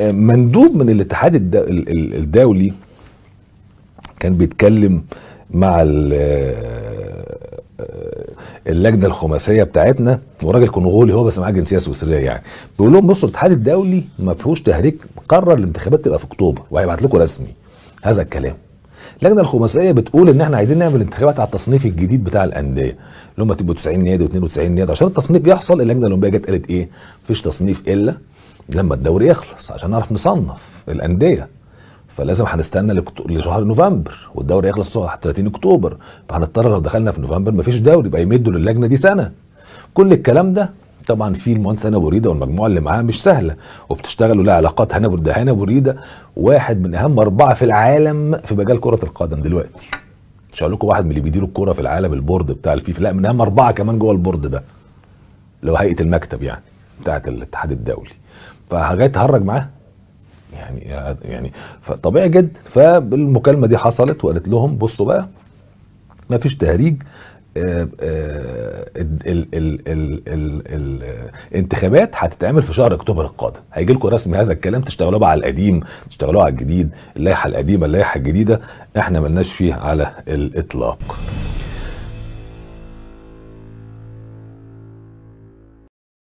مندوب من الاتحاد الدولي كان بيتكلم مع آه، اللجنه الخماسيه بتاعتنا وراجل كونغولي هو بس معاه جنسيه سويسريه يعني بيقول لهم بصوا الاتحاد الدولي ما فيهوش تهريج قرر الانتخابات تبقى في اكتوبر وهيبعت لكم رسمي هذا الكلام اللجنه الخماسيه بتقول ان احنا عايزين نعمل انتخابات على التصنيف الجديد بتاع الانديه اللي هم تبقوا 90 نادي و92 نادي عشان التصنيف يحصل اللجنه الاولمبيه جت قالت ايه مفيش تصنيف الا لما الدوري يخلص عشان نعرف نصنف الانديه فلازم هنستنى لشهر نوفمبر والدوري يخلص 30 اكتوبر فهنضطر لو دخلنا في نوفمبر مفيش دوري يبقى يمدوا للجنه دي سنه كل الكلام ده طبعا في المهندس هنا بريده والمجموعه اللي معاه مش سهله وبتشتغل ولها علاقات هنا برده هنا بريده واحد من اهم اربعه في العالم في مجال كره القدم دلوقتي مش هقول لكم واحد من اللي بيديروا الكوره في العالم البورد بتاع الفيفا لا من اهم اربعه كمان جوه البورد ده اللي هو هيئه المكتب يعني بتاعت الاتحاد الدولي فجاي تهرج معاه يعني يعني فطبيعي جدا فالمكالمه دي حصلت وقالت لهم بصوا بقى ما فيش تهريج آه، آه، الانتخابات هتتعمل في شهر اكتوبر القادم هيجي لكم رسمي هذا الكلام تشتغلوا بقى على القديم تشتغلوا على الجديد اللائحه القديمه اللائحه الجديده احنا ملناش فيه على الاطلاق